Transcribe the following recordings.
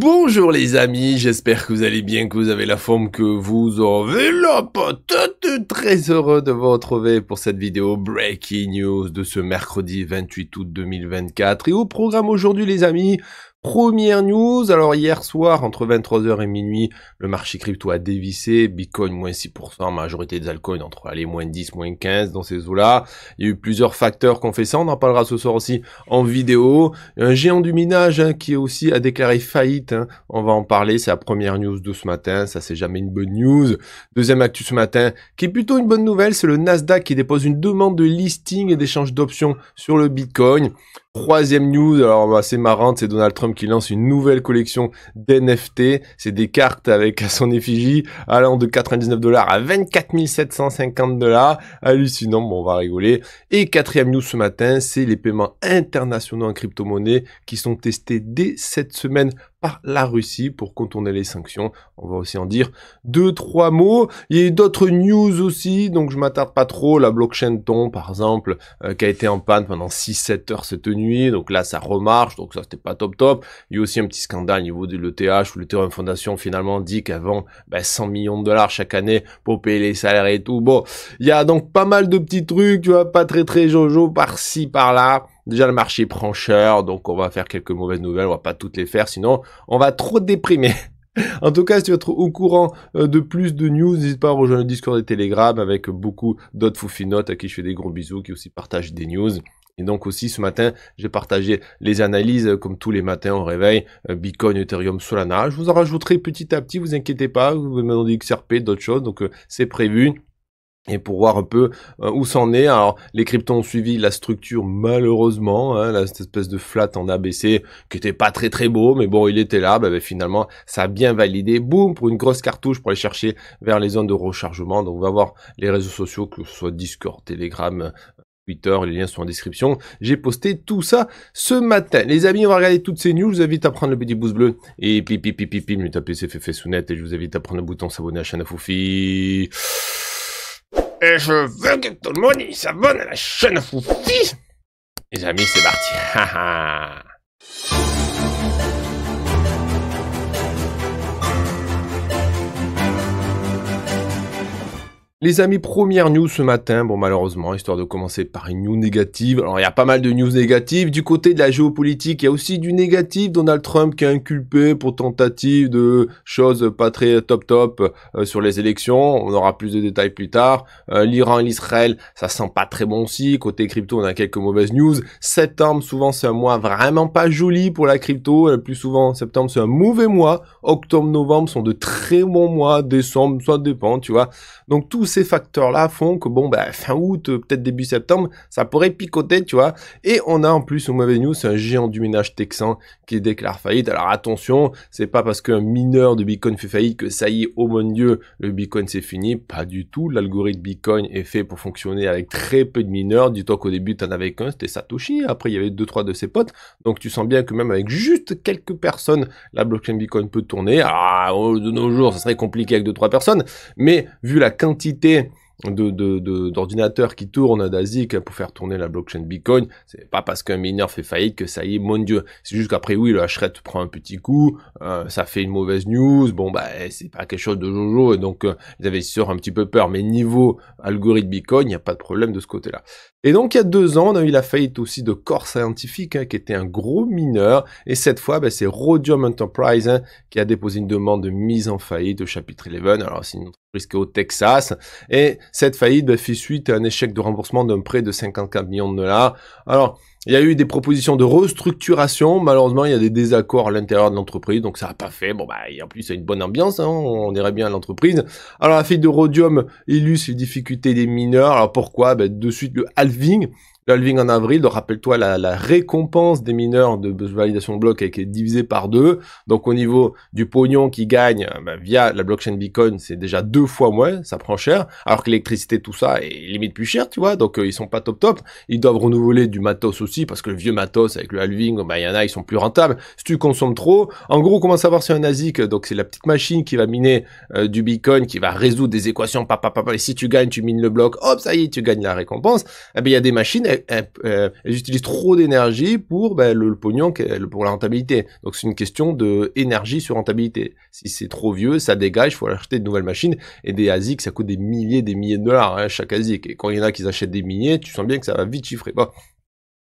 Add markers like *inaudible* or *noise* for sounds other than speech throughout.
Bonjour les amis, j'espère que vous allez bien, que vous avez la forme que vous avez, la patate Très heureux de vous retrouver pour cette vidéo Breaking News de ce mercredi 28 août 2024. Et au programme aujourd'hui les amis, Première news, alors hier soir, entre 23h et minuit, le marché crypto a dévissé, Bitcoin moins 6%, majorité des altcoins entre allez, moins 10, moins 15 dans ces eaux-là. Il y a eu plusieurs facteurs qu'on fait ça, on en parlera ce soir aussi en vidéo. Un géant du minage hein, qui aussi a déclaré faillite, hein. on va en parler, c'est la première news de ce matin, ça c'est jamais une bonne news. Deuxième actus ce matin, qui est plutôt une bonne nouvelle, c'est le Nasdaq qui dépose une demande de listing et d'échange d'options sur le Bitcoin. Troisième news, alors bah, c'est marrant, c'est Donald Trump qui lance une nouvelle collection d'NFT. C'est des cartes avec son effigie allant de 99 dollars à 24 750 dollars. Hallucinant, bon, on va rigoler. Et quatrième news ce matin, c'est les paiements internationaux en crypto-monnaie qui sont testés dès cette semaine par la Russie pour contourner les sanctions. On va aussi en dire deux, trois mots. Il y a d'autres news aussi, donc je m'attarde pas trop. La blockchain Ton, par exemple, euh, qui a été en panne pendant 6-7 heures cette nuit. Donc là, ça remarche, donc ça, c'était pas top top. Il y a aussi un petit scandale au niveau de l'ETH, où l'Ethereum Foundation finalement dit qu'avant, ben, 100 millions de dollars chaque année pour payer les salaires et tout. Bon, il y a donc pas mal de petits trucs, tu vois, pas très très jojo par-ci, par-là. Déjà, le marché prend cher, donc on va faire quelques mauvaises nouvelles, on va pas toutes les faire, sinon on va trop déprimer. *laughs* En tout cas, si tu veux être au courant euh, de plus de news, n'hésite pas à rejoindre le Discord et Telegram avec beaucoup d'autres foufinotes à qui je fais des gros bisous, qui aussi partagent des news. Et donc aussi ce matin, j'ai partagé les analyses comme tous les matins au réveil, euh, Bitcoin, Ethereum, Solana. Je vous en rajouterai petit à petit, vous inquiétez pas, vous pouvez maintenant XRP, d'autres choses, donc euh, c'est prévu et pour voir un peu euh, où s'en est. Alors les cryptos ont suivi la structure malheureusement, hein, cette espèce de flat en ABC qui était pas très très beau, mais bon il était là, bah, bah, finalement ça a bien validé, boum, pour une grosse cartouche pour aller chercher vers les zones de rechargement. Donc on va voir les réseaux sociaux, que ce soit Discord, Telegram, euh, Twitter, les liens sont en description. J'ai posté tout ça ce matin. Les amis, on va regarder toutes ces news. Je vous invite à prendre le petit pouce bleu et pipi pipi pipi, me taper c'est fait, fait sous net et je vous invite à prendre le bouton s'abonner à la chaîne et je veux que tout le monde s'abonne à la chaîne Foufi. Les amis, c'est parti. Les amis, première news ce matin. Bon, malheureusement, histoire de commencer par une news négative. Alors, il y a pas mal de news négatives. Du côté de la géopolitique, il y a aussi du négatif. Donald Trump qui est inculpé pour tentative de choses pas très top top euh, sur les élections. On aura plus de détails plus tard. Euh, L'Iran et l'Israël, ça sent pas très bon aussi. Côté crypto, on a quelques mauvaises news. Septembre, souvent, c'est un mois vraiment pas joli pour la crypto. Euh, plus souvent, septembre, c'est un mauvais mois. Octobre, novembre sont de très bons mois. Décembre, ça dépend, tu vois. Donc, tout ces facteurs-là font que, bon, ben fin août, euh, peut-être début septembre, ça pourrait picoter, tu vois. Et on a en plus, au mauvais news, un géant du ménage texan qui déclare faillite. Alors attention, c'est pas parce qu'un mineur de Bitcoin fait faillite que ça y est, oh mon dieu, le Bitcoin c'est fini. Pas du tout. L'algorithme Bitcoin est fait pour fonctionner avec très peu de mineurs. du toi qu'au début, t'en avais qu'un, c'était Satoshi. Après, il y avait deux, trois de ses potes. Donc tu sens bien que même avec juste quelques personnes, la blockchain Bitcoin peut tourner. Ah, oh, de nos jours, ça serait compliqué avec deux, trois personnes. Mais vu la quantité de d'ordinateurs qui tournent d'Asie pour faire tourner la blockchain Bitcoin, c'est pas parce qu'un mineur fait faillite que ça y est, mon dieu. C'est juste qu'après, oui, le HRET prend un petit coup, euh, ça fait une mauvaise news, bon, bah, eh, c'est pas quelque chose de jojo, et donc vous euh, les investisseurs un petit peu peur. Mais niveau algorithme Bitcoin, il n'y a pas de problème de ce côté-là. Et donc il y a deux ans, on a eu la faillite aussi de corps Scientifique, hein, qui était un gros mineur. Et cette fois, ben, c'est Rhodium Enterprise hein, qui a déposé une demande de mise en faillite au chapitre 11. Alors c'est une entreprise qui est au Texas. Et cette faillite ben, suite à un échec de remboursement d'un prêt de 54 millions de dollars. Alors il y a eu des propositions de restructuration. Malheureusement, il y a des désaccords à l'intérieur de l'entreprise, donc ça n'a pas fait. Bon, bah, en plus, c'est une bonne ambiance. Hein. on irait bien à l'entreprise. Alors, la fille de Rhodium illustre les difficultés des mineurs. Alors, pourquoi bah, De suite, le halving halving en avril, donc rappelle-toi la, récompense des mineurs de validation de bloc qui est divisée par deux. Donc au niveau du pognon qui gagne, euh, bah, via la blockchain Bitcoin, c'est déjà deux fois moins, ça prend cher. Alors que l'électricité, tout ça, est limite plus cher, tu vois. Donc euh, ils sont pas top top. Ils doivent renouveler du matos aussi parce que le vieux matos avec le halving, bah il y en a, ils sont plus rentables. Si tu consommes trop, en gros, comment savoir si un ASIC Donc c'est la petite machine qui va miner euh, du Bitcoin, qui va résoudre des équations, papa, papa. Et si tu gagnes, tu mines le bloc, hop, ça y est, tu gagnes la récompense. Eh bien il y a des machines euh, elles, utilisent trop d'énergie pour ben, le, pognon, pour la rentabilité. Donc c'est une question de énergie sur rentabilité. Si c'est trop vieux, ça dégage, il faut acheter de nouvelles machines. Et des ASIC, ça coûte des milliers, des milliers de dollars hein, chaque ASIC. Et quand il y en a qui achètent des milliers, tu sens bien que ça va vite chiffrer.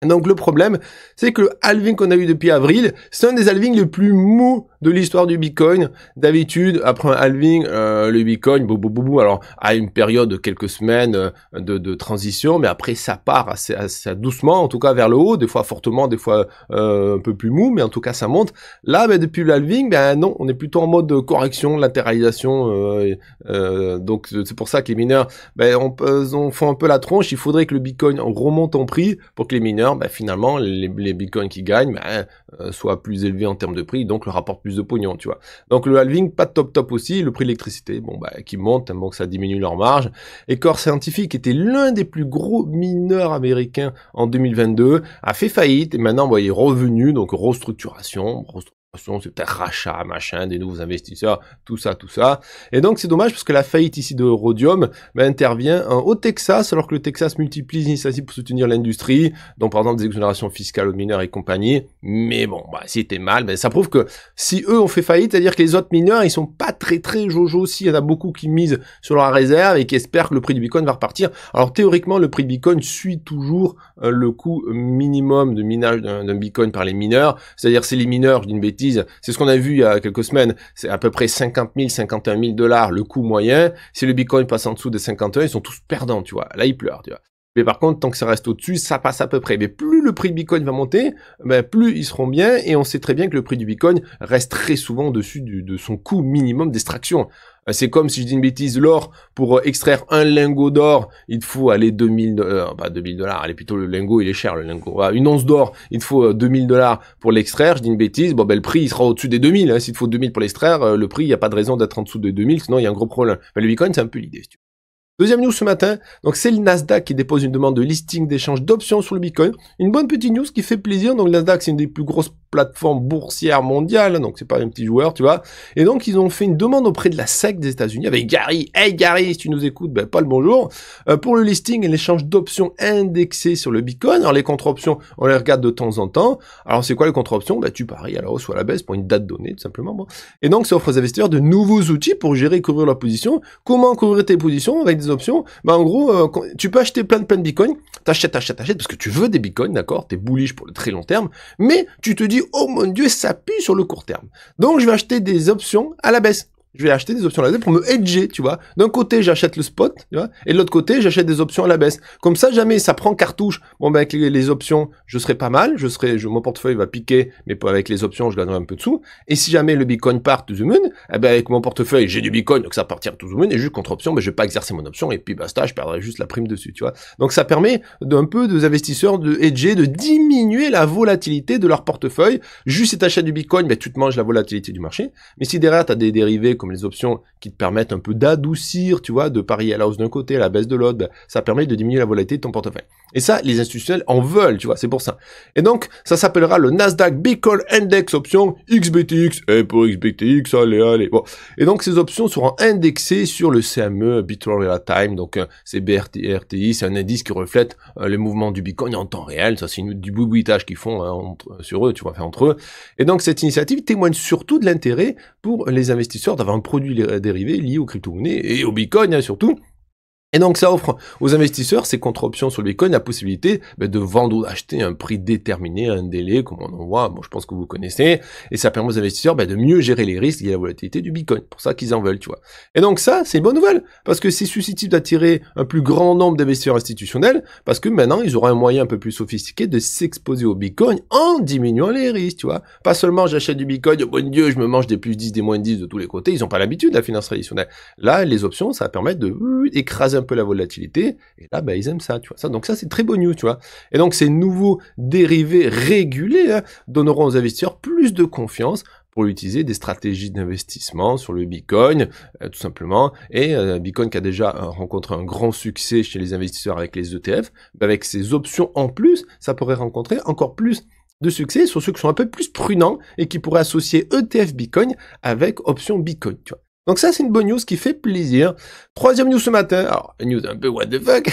Donc le problème, c'est que le halving qu'on a eu depuis avril, c'est un des halvings les plus mous de l'histoire du Bitcoin. D'habitude, après un halving, euh, le Bitcoin, boum, boum, boum, alors à une période de quelques semaines euh, de, transition, mais après ça part assez, doucement, en tout cas vers le haut, des fois fortement, des fois euh, un peu plus mou, mais en tout cas ça monte. Là, ben, depuis le halving, ben non, on est plutôt en mode correction, latéralisation. donc c'est pour ça que les mineurs, ben on, on font un peu la tronche. Il faudrait que le Bitcoin remonte en prix pour que les mineurs ben, finalement, les, bitcoins qui gagnent ben, euh, soient plus élevés en termes de prix, donc le rapport plus de pognon, tu vois. Donc le halving, pas top top aussi, le prix de l'électricité, bon, bah, qui monte, bon, hein, que ça diminue leur marge. Et corps scientifique était l'un des plus gros mineurs américains en 2022, a fait faillite, et maintenant, vous voyez revenu, donc restructuration, restructuration c'est peut-être rachat, machin, des nouveaux investisseurs, tout ça, tout ça. Et donc c'est dommage parce que la faillite ici de Rhodium ben, intervient au Texas alors que le Texas multiplie les initiatives pour soutenir l'industrie, donc par exemple des exonérations fiscales aux mineurs et compagnie. Mais bon, bah, si mal, ben, ça prouve que si eux ont fait faillite, c'est-à-dire que les autres mineurs, ils sont pas très très jojo aussi. Il y en a beaucoup qui misent sur leur réserve et qui espèrent que le prix du Bitcoin va repartir. Alors théoriquement, le prix du Bitcoin suit toujours euh, le coût minimum de minage d'un Bitcoin par les mineurs. C'est-à-dire c'est les mineurs, d'une bête disent, c'est ce qu'on a vu il y a quelques semaines, c'est à peu près 50 000, 51 000 dollars le coût moyen. Si le Bitcoin passe en dessous des 51, ils sont tous perdants, tu vois. Là, ils pleurent, tu vois. Mais par contre, tant que ça reste au-dessus, ça passe à peu près. Mais plus le prix du Bitcoin va monter, ben plus ils seront bien. Et on sait très bien que le prix du Bitcoin reste très souvent au-dessus de son coût minimum d'extraction. Euh, c'est comme si je dis une bêtise, l'or, pour euh, extraire un lingot d'or, il faut aller 2000 dollars, euh, pas 2000 dollars, allez plutôt le lingot, il est cher le lingot. Une once d'or, il faut 2000 dollars pour l'extraire, je dis une bêtise, bon ben le prix il sera au-dessus des 2000, hein. s'il faut 2000 pour l'extraire, le prix, il n'y a pas de raison d'être en dessous de 2000, sinon il y a un gros problème. Mais le Bitcoin, c'est un peu l'idée. Deuxième news ce matin, donc c'est le Nasdaq qui dépose une demande de listing d'échange d'options sur le Bitcoin. Une bonne petite news qui fait plaisir. Donc le Nasdaq, c'est une des plus grosses plateforme boursière mondiale, donc c'est pas un petit joueur, tu vois. Et donc ils ont fait une demande auprès de la SEC des États-Unis avec Gary. Hey Gary, si tu nous écoutes, ben pas le bonjour. Euh, pour le listing et l'échange d'options indexées sur le Bitcoin. Alors les contre-options, on les regarde de temps en temps. Alors c'est quoi les contre-options Ben tu paries à la hausse ou à la baisse pour une date donnée, tout simplement. Bon. Et donc ça offre aux investisseurs de nouveaux outils pour gérer et couvrir leur position. Comment couvrir tes positions avec des options Ben en gros, euh, tu peux acheter plein de plein de Bitcoin. T'achètes, t'achètes, t'achètes parce que tu veux des Bitcoins, d'accord T'es bullish pour le très long terme, mais tu te dis oh mon dieu, ça pue sur le court terme. Donc, je vais acheter des options à la baisse je vais acheter des options à la pour me hedger, tu vois. D'un côté, j'achète le spot, tu vois, et de l'autre côté, j'achète des options à la baisse. Comme ça, jamais ça prend cartouche. Bon, ben, avec les, options, je serai pas mal, je serai, mon portefeuille va piquer, mais avec les options, je gagnerai un peu de sous. Et si jamais le bitcoin part to the moon, eh ben, avec mon portefeuille, j'ai du bitcoin, donc ça partira tout the moon, et juste contre option, ben, je vais pas exercer mon option, et puis, basta, ben, je perdrai juste la prime dessus, tu vois. Donc, ça permet d'un peu des investisseurs de hedger, de diminuer la volatilité de leur portefeuille. Juste si tu achètes du bitcoin, ben, tu te manges la volatilité du marché. Mais si derrière, tu as des dérivés comme les options qui te permettent un peu d'adoucir, tu vois, de parier à la hausse d'un côté, à la baisse de l'autre, bah, ça permet de diminuer la volatilité de ton portefeuille. Et ça, les institutionnels en veulent, tu vois, c'est pour ça. Et donc, ça s'appellera le Nasdaq Bitcoin Index option XBTX. Et eh, pour XBTX, allez, allez. Bon. Et donc, ces options seront indexées sur le CME Real Time, donc euh, c'est BRTI, c'est un indice qui reflète euh, les mouvements du Bitcoin en temps réel. Ça, c'est du boubouitage qu'ils font hein, entre, sur eux, tu vois, faire entre eux. Et donc, cette initiative témoigne surtout de l'intérêt pour les investisseurs d'avoir un produit dérivé euh, dérivés liés aux crypto-monnaies et au bitcoin hein, surtout. Et donc ça offre aux investisseurs, ces contre-options sur le Bitcoin, la possibilité ben, de vendre ou d'acheter un prix déterminé, un délai, comme on en voit, bon, je pense que vous connaissez, et ça permet aux investisseurs ben, de mieux gérer les risques et la volatilité du Bitcoin. Pour ça qu'ils en veulent, tu vois. Et donc ça, c'est une bonne nouvelle, parce que c'est susceptible d'attirer un plus grand nombre d'investisseurs institutionnels, parce que maintenant, ils auront un moyen un peu plus sophistiqué de s'exposer au Bitcoin en diminuant les risques, tu vois. Pas seulement j'achète du Bitcoin, bon oh Dieu, je me mange des plus 10, des moins 10 de tous les côtés, ils n'ont pas l'habitude, la finance traditionnelle. Là, les options, ça va de euh, écraser un peu la volatilité, et là, bah, ils aiment ça, tu vois. Ça, donc ça, c'est très bon news, tu vois. Et donc ces nouveaux dérivés régulés hein, donneront aux investisseurs plus de confiance pour utiliser des stratégies d'investissement sur le Bitcoin, euh, tout simplement. Et euh, Bitcoin qui a déjà euh, rencontré un grand succès chez les investisseurs avec les ETF, bah, avec ces options en plus, ça pourrait rencontrer encore plus de succès sur ceux qui sont un peu plus prudents et qui pourraient associer ETF Bitcoin avec option Bitcoin. Tu vois. Donc ça, c'est une bonne news qui fait plaisir. Troisième news ce matin. Alors, une news un peu what the fuck.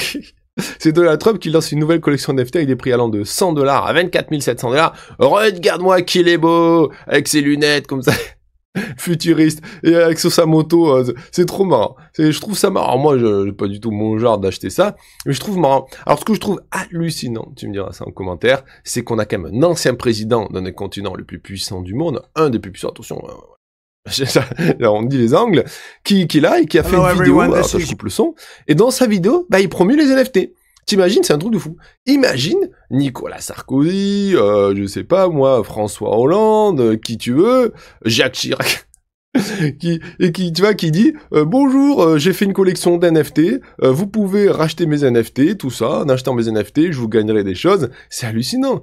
*laughs* c'est Donald Trump qui lance une nouvelle collection NFT avec des prix allant de 100 dollars à 24 700 dollars. Regarde-moi qu'il est beau avec ses lunettes comme ça *laughs* futuriste et avec sur sa moto euh, c'est trop marrant je trouve ça marrant moi je pas du tout mon genre d'acheter ça mais je trouve marrant alors ce que je trouve hallucinant tu me diras ça en commentaire c'est qu'on a quand même un ancien président d'un des continents les plus puissants du monde un des plus puissants attention euh, *laughs* on dit les angles, qui, qui là et qui a fait une vidéo, alors, ah, ça, je coupe le son, et dans sa vidéo, bah, il promue les NFT. T'imagines, c'est un truc de fou. Imagine Nicolas Sarkozy, euh, je sais pas moi, François Hollande, euh, qui tu veux, Jacques Chirac. *laughs* qui et qui tu vois qui dit euh, bonjour euh, j'ai fait une collection d'NFT euh, vous pouvez racheter mes NFT tout ça en achetant mes NFT je vous gagnerai des choses c'est hallucinant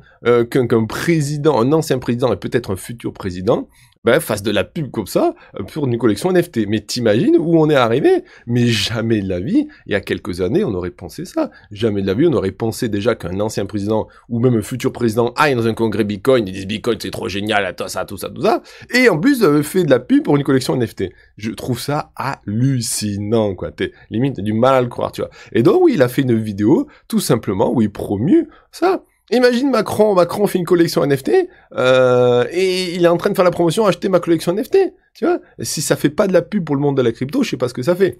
qu'un président un ancien président et peut-être un futur président ben, fasse de la pub comme ça pour une collection NFT mais t'imagines où on est arrivé mais jamais de la vie il y a quelques années on aurait pensé ça jamais de la vie on aurait pensé déjà qu'un ancien président ou même un futur président aille dans un congrès Bitcoin et dise Bitcoin c'est trop génial à ça tout ça tout ça et en plus fait de la pub pour une collection NFT. Je trouve ça hallucinant, quoi. T'es limite du mal à le croire, tu vois. Et donc, oui, il a fait une vidéo, tout simplement, où il promue ça. Imagine Macron, Macron fait une collection NFT euh, et il est en train de faire la promotion, acheter ma collection NFT. Tu vois, si ça fait pas de la pub pour le monde de la crypto, je sais pas ce que ça fait.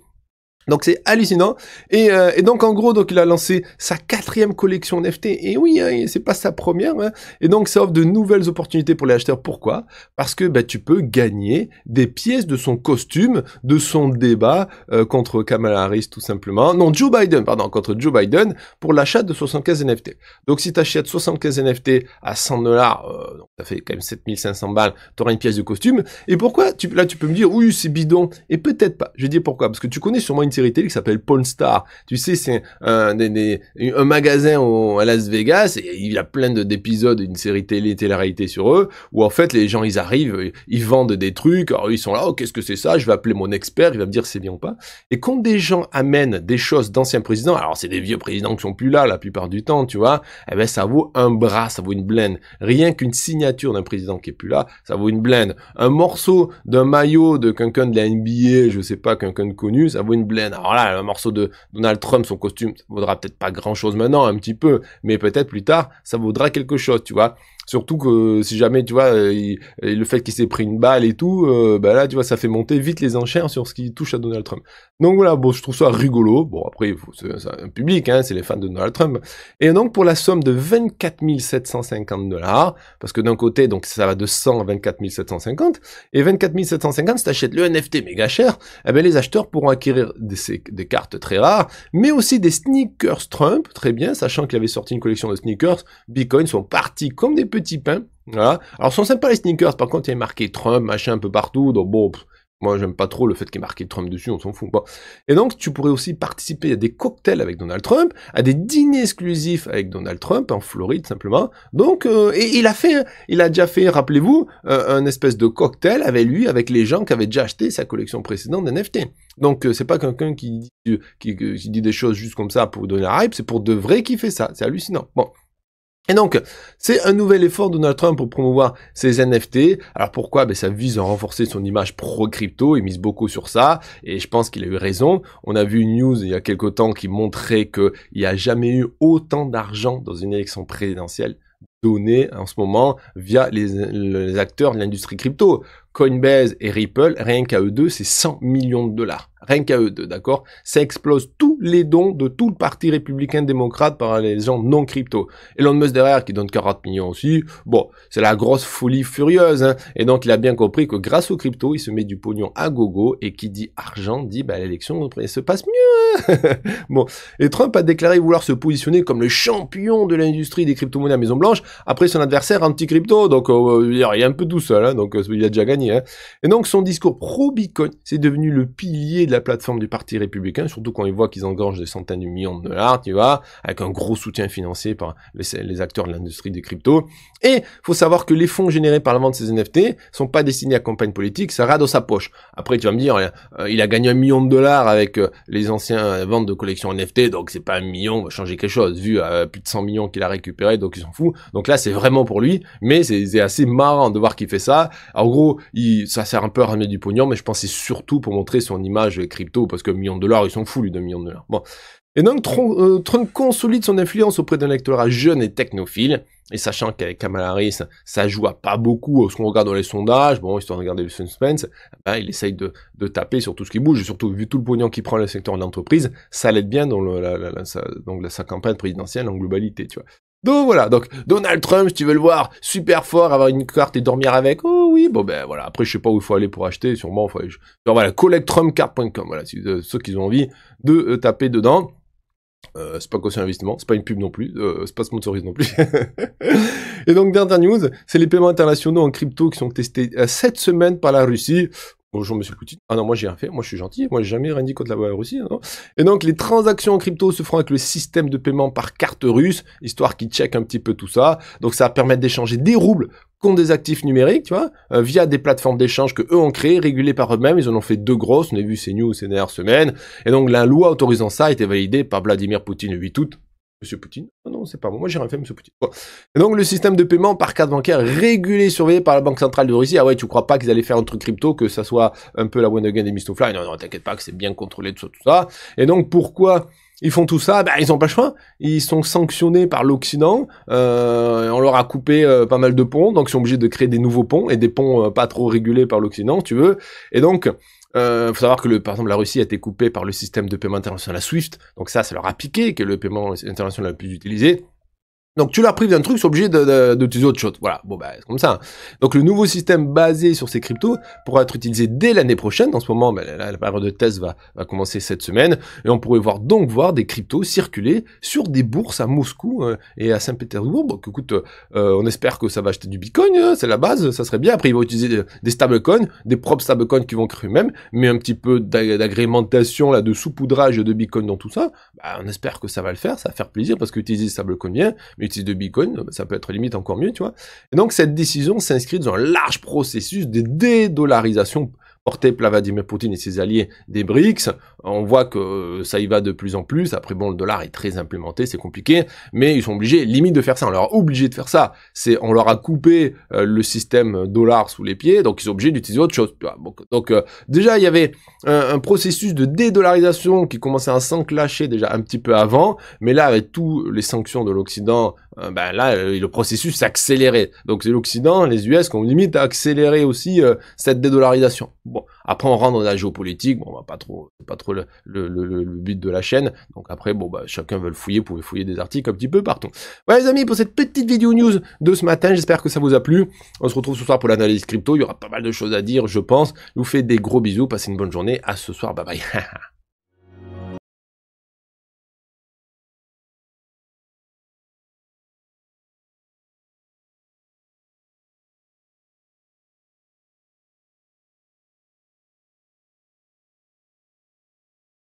Donc c'est hallucinant. Euh, et, donc en gros, donc il a lancé sa quatrième collection NFT. Et oui, hein, c'est pas sa première. Hein. Et donc ça offre de nouvelles opportunités pour les acheteurs. Pourquoi Parce que ben tu peux gagner des pièces de son costume, de son débat euh, contre Kamala Harris tout simplement. Non, Joe Biden, pardon, contre Joe Biden pour l'achat de 75 NFT. Donc si tu achètes 75 NFT à 100 dollars, euh, ça fait quand même 7500 balles, tu auras une pièce de costume. Et pourquoi Là, tu peux me dire, oui, c'est bidon. Et peut-être pas. Je dis pourquoi Parce que tu connais sûrement une série télé qui s'appelle Pawn Star. Tu sais, c'est un, un magasin à Las Vegas et il y a plein d'épisodes d'une série télé, télé-réalité sur eux, où en fait les gens ils arrivent, ils vendent des trucs, alors ils sont là, oh qu'est-ce que c'est ça Je vais appeler mon expert, il va me dire c'est bien ou pas. Et quand des gens amènent des choses d'anciens présidents, alors c'est des vieux présidents qui sont plus là la plupart du temps, tu vois, eh ben ça vaut un bras, ça vaut une blaine Rien qu'une signature d'un président qui est plus là, ça vaut une blaine, Un morceau d'un maillot de quelqu'un de la NBA, je sais pas, quelqu'un de connu, ça vaut une blaine alors là, un morceau de Donald Trump, son costume, ça vaudra peut-être pas grand-chose maintenant, un petit peu, mais peut-être plus tard, ça vaudra quelque chose, tu vois. Surtout que si jamais, tu vois, euh, euh, le fait qu'il s'est pris une balle et tout, euh, bah là, tu vois, ça fait monter vite les enchères sur ce qui touche à Donald Trump. Donc voilà, bon, je trouve ça rigolo. Bon, après, c'est un public, hein, c'est les fans de Donald Trump. Et donc, pour la somme de 24 750 dollars, parce que d'un côté, donc ça va de 100 à 24 750, et 24 750, si t'achètes le NFT méga cher, eh ben, les acheteurs pourront acquérir des, des cartes très rares, mais aussi des sneakers Trump, très bien, sachant qu'il avait sorti une collection de sneakers, Bitcoin sont partis comme des Petit pain, Voilà. Alors, sont sympas les sneakers. Par contre, il y a marqué Trump, machin, un peu partout. Donc, bon, moi, j'aime pas trop le fait qu'il y ait marqué Trump dessus, on s'en fout. Bon. Et donc, tu pourrais aussi participer à des cocktails avec Donald Trump, à des dîners exclusifs avec Donald Trump en Floride simplement. Donc, euh, et il a fait, hein, il a déjà fait, rappelez-vous, euh, un espèce de cocktail avec lui, avec les gens qui avaient déjà acheté sa collection précédente d'NFT. Donc, euh, c'est pas quelqu'un qui dit, qui, dit des choses juste comme ça pour donner la hype, c'est pour de vrai qui fait ça. C'est hallucinant. Bon. Et donc, c'est un nouvel effort de Donald Trump pour promouvoir ses NFT. Alors pourquoi ben, Ça vise à renforcer son image pro-crypto, il mise beaucoup sur ça, et je pense qu'il a eu raison. On a vu une news il y a quelque temps qui montrait qu'il n'y a jamais eu autant d'argent dans une élection présidentielle donnée en ce moment via les acteurs de l'industrie crypto. Coinbase et Ripple, rien qu'à eux deux, c'est 100 millions de dollars. Rien qu'à eux deux, d'accord Ça explose tous les dons de tout le parti républicain-démocrate par les gens non crypto. Et Musk derrière qui donne 40 millions aussi. Bon, c'est la grosse folie furieuse. Hein et donc il a bien compris que grâce aux crypto, il se met du pognon à gogo et qui dit argent dit bah l'élection se passe mieux. *laughs* bon, et Trump a déclaré vouloir se positionner comme le champion de l'industrie des crypto-monnaies à Maison Blanche après son adversaire anti-crypto. Donc euh, il il a un peu tout seul, hein donc euh, il a déjà gagné. Hein. Et donc son discours pro-Bitcoin, c'est devenu le pilier de la plateforme du Parti républicain, surtout quand il voit qu'ils engorgent des centaines de millions de dollars, tu vois, avec un gros soutien financier par les, acteurs de l'industrie des cryptos. Et faut savoir que les fonds générés par la vente de ces NFT sont pas destinés à campagne politique, ça rade dans sa poche. Après, tu vas me dire, euh, euh, il a gagné un million de dollars avec euh, les anciens ventes de collections NFT, donc c'est pas un million, on va changer quelque chose, vu plus de 100 millions qu'il a récupéré, donc il s'en fout. Donc là, c'est vraiment pour lui, mais c'est assez marrant de voir qu'il fait ça. En gros, ça sert un peu à ramener du pognon, mais je pense que c'est surtout pour montrer son image crypto, parce que million de dollars, ils sont fous, lui, millions million de dollars. Bon. Et donc, euh, Trump, consolide son influence auprès d'un électorat jeune et technophile. Et sachant qu'avec Kamala Harris, ça joue pas beaucoup euh, ce qu'on regarde dans les sondages, bon, histoire de regarder le suspense, eh ben, il essaye de, taper sur tout ce qui bouge, et surtout vu tout le pognon qu'il prend le secteur de l'entreprise, ça l'aide bien dans, sa, sa campagne présidentielle en globalité, tu vois. Donc voilà, donc Donald Trump, si tu veux le voir, super fort, avoir une carte et dormir avec, oh oui, bon ben voilà, après je sais pas où il faut aller pour acheter, sûrement, faut voilà, collecttrumpcard.com, voilà, euh, ceux qui ont envie de euh, taper dedans. Euh, c'est pas un investissement, c'est pas une pub non plus, euh, c'est pas sponsorisé non plus. *laughs* et donc dernière news, c'est les paiements internationaux en crypto qui sont testés euh, cette semaine par la Russie. Bonjour Monsieur Poutine. Ah non, moi j'ai rien fait, moi je suis gentil, moi j'ai jamais rien dit contre la Russie. Non hein. et donc les transactions en crypto se feront avec le système de paiement par carte russe, histoire qu'ils checkent un petit peu tout ça. Donc ça va permettre d'échanger des roubles contre des actifs numériques, tu vois, euh, via des plateformes d'échange que eux ont créées, régulées par eux-mêmes. Ils en ont fait deux grosses, on a vu ces news ces dernières semaines. Et donc la loi autorisant ça a été validée par Vladimir Poutine le 8 août Monsieur Poutine ah Non, c'est pas moi. Moi, j'ai rien fait, Monsieur Poutine. Et donc, le système de paiement par carte bancaire régulé, surveillé par la Banque Centrale de Russie. Ah ouais, tu crois pas qu'ils allaient faire un truc crypto, que ça soit un peu la one again des Mistofly Non, non, t'inquiète pas, que c'est bien contrôlé, tout ça, tout ça. Et donc, pourquoi ils font tout ça, bah, ils ont pas le choix. Ils sont sanctionnés par l'Occident. Euh, on leur a coupé euh, pas mal de ponts, donc ils sont obligés de créer des nouveaux ponts et des ponts euh, pas trop régulés par l'Occident, tu veux. Et donc, il euh, faut savoir que le, par exemple la Russie a été coupée par le système de paiement international à SWIFT, donc ça, ça leur a piqué, que le paiement international le plus utilisé. Donc tu leur prives d'un truc, c'est obligé d'utiliser de, de, autre chose. Voilà, bon bah c'est comme ça. Donc le nouveau système basé sur ces cryptos pourra être utilisé dès l'année prochaine. dans ce moment, bah, la, période de test va, commencer cette semaine. Et on pourrait voir donc voir des cryptos circuler sur des bourses à Moscou euh, et à Saint-Pétersbourg. Bon, écoute, euh, on espère que ça va acheter du Bitcoin, hein, c'est la base, ça serait bien. Après, ils vont utiliser des, stablecoins, des propres stablecoins qui vont créer eux-mêmes, mais un petit peu d'agrémentation, là, de saupoudrage de Bitcoin dans tout ça. Bah, on espère que ça va le faire, ça va faire plaisir parce qu'utiliser stablecoin bien utilise de Bitcoin, bah, ça peut être limite encore mieux, tu vois. Et donc cette décision s'inscrit dans un large processus de dédollarisation Porter Vladimir Poutine et ses alliés des BRICS. On voit que euh, ça y va de plus en plus. Après, bon, le dollar est très implémenté, c'est compliqué, mais ils sont obligés, limite, de faire ça. On leur a obligé de faire ça. C'est, on leur a coupé euh, le système euh, dollar sous les pieds, donc ils sont obligés d'utiliser autre chose. Donc, déjà, il y avait un, processus de dédollarisation qui commençait à s'enclasher déjà un petit peu avant, mais là, avec tous les sanctions de l'Occident, ben là, le processus s'accélérait. Donc, c'est l'Occident, les US, qui ont limite accélérer aussi cette dédollarisation. Bon, après on rentre dans la géopolitique, bon, pas trop, pas trop le, but de la chaîne. Donc après, bon, bah, chacun veut le fouiller, vous pouvez fouiller des articles un petit peu partout. Voilà les amis, pour cette petite vidéo news de ce matin, j'espère que ça vous a plu. On se retrouve ce soir pour l'analyse crypto, il y aura pas mal de choses à dire, je pense. Je vous fais des gros bisous, passez une bonne journée, à ce soir, bye bye. *laughs*